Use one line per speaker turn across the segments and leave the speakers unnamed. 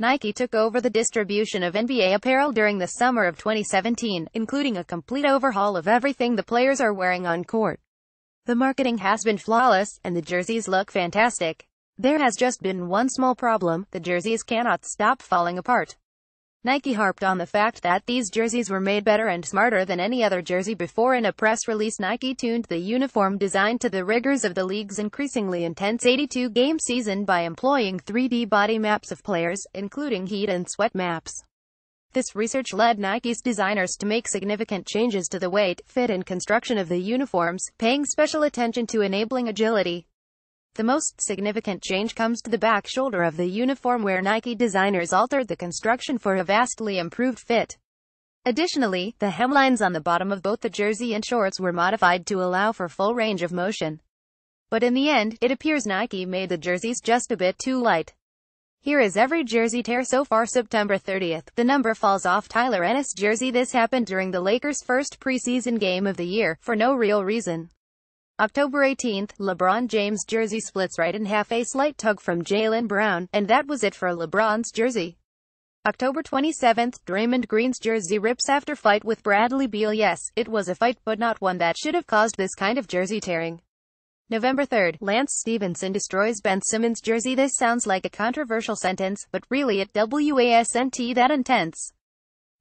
Nike took over the distribution of NBA apparel during the summer of 2017, including a complete overhaul of everything the players are wearing on court. The marketing has been flawless, and the jerseys look fantastic. There has just been one small problem, the jerseys cannot stop falling apart. Nike harped on the fact that these jerseys were made better and smarter than any other jersey before in a press release Nike tuned the uniform design to the rigors of the league's increasingly intense 82-game season by employing 3D body maps of players, including heat and sweat maps. This research led Nike's designers to make significant changes to the weight, fit and construction of the uniforms, paying special attention to enabling agility, the most significant change comes to the back shoulder of the uniform where Nike designers altered the construction for a vastly improved fit. Additionally, the hemlines on the bottom of both the jersey and shorts were modified to allow for full range of motion. But in the end, it appears Nike made the jerseys just a bit too light. Here is every jersey tear so far September 30th. The number falls off Tyler Ennis' jersey. This happened during the Lakers' first preseason game of the year, for no real reason. October 18, LeBron James' jersey splits right in half a slight tug from Jalen Brown, and that was it for LeBron's jersey. October 27, Draymond Green's jersey rips after fight with Bradley Beal yes, it was a fight but not one that should have caused this kind of jersey tearing. November 3, Lance Stevenson destroys Ben Simmons' jersey this sounds like a controversial sentence, but really it wasn't that intense.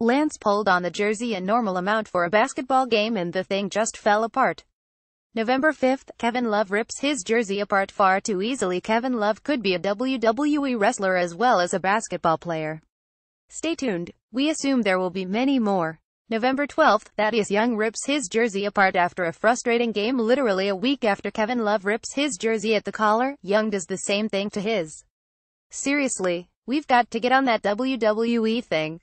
Lance pulled on the jersey a normal amount for a basketball game and the thing just fell apart. November 5th, Kevin Love rips his jersey apart far too easily. Kevin Love could be a WWE wrestler as well as a basketball player. Stay tuned. We assume there will be many more. November 12th, Thaddeus Young rips his jersey apart after a frustrating game literally a week after Kevin Love rips his jersey at the collar, Young does the same thing to his. Seriously, we've got to get on that WWE thing.